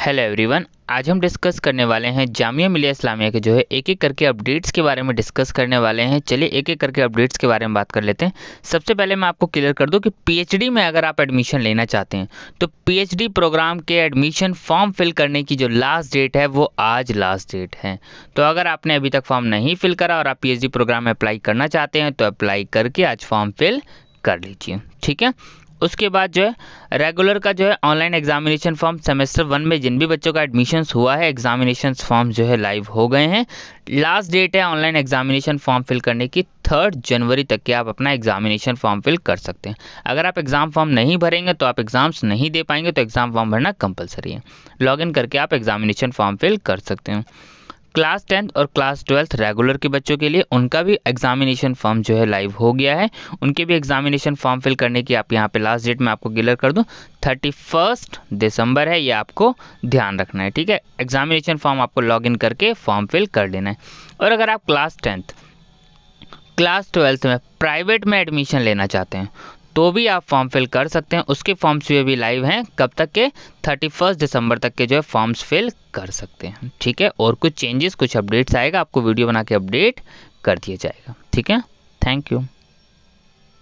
hello everyone आज हम discuss करने वाले हैं जामिया मिलिया इस्लामिया के जो है एक एक करके अपडेट्स के बारे में डिस्कस करने वाले हैं चलिए एक एक करके अपडेट्स के बारे में बात कर लेते हैं सबसे पहले मैं आपको क्लियर कर दूं कि पीएचडी में अगर आप एडमिशन लेना चाहते हैं तो पीएचडी प्रोग्राम के एडमिशन फॉर्म फिल करने की जो लास्ट डेट है वो आज लास्ट डेट है तो अगर आपने अभी तक फॉर्म नहीं फिल करा और आप पी प्रोग्राम में अप्लाई करना चाहते हैं तो अप्लाई करके आज फॉर्म फिल कर लीजिए ठीक है उसके बाद जो है रेगुलर का जो है online examination form semester one में जिन भी बच्चों का एडमिशन हुआ है एग्जामिनेशन फॉर्म जो है लाइव हो गए हैं लास्ट डेट है ऑनलाइन एग्जामिनेशन फॉर्म फिल करने की थर्ड जनवरी तक के आप अपना एग्जामिनेशन फॉर्म फिल कर सकते हैं अगर आप एग्ज़ाम फॉर्म नहीं भरेंगे तो आप एग्ज़ाम्स नहीं दे पाएंगे तो एग्ज़ाम फॉर्म भरना कंपलसरी है लॉग करके आप एग्जामिनेशन फॉर्म फिल कर सकते हैं क्लास टेंथ और क्लास ट्वेल्थ रेगुलर के बच्चों के लिए उनका भी एग्जामिनेशन फॉर्म जो है लाइव हो गया है उनके भी एग्जामिनेशन फॉर्म फिल करने की आप यहाँ पे लास्ट डेट में आपको क्लियर कर दूँ थर्टी फर्स्ट दिसंबर है ये आपको ध्यान रखना है ठीक है एग्जामिनेशन फॉर्म आपको लॉगिन करके फॉर्म फिल कर लेना है और अगर आप क्लास टेंथ क्लास ट्वेल्थ में प्राइवेट में एडमिशन लेना चाहते हैं तो भी आप फॉर्म फिल कर सकते हैं उसके फॉर्म्स भी अभी लाइव हैं कब तक के थर्टी फर्स्ट दिसंबर तक के जो है फॉर्म्स फिल कर सकते हैं ठीक है और कुछ चेंजेस कुछ अपडेट्स आएगा आपको वीडियो बना के अपडेट कर दिया जाएगा ठीक है थैंक यू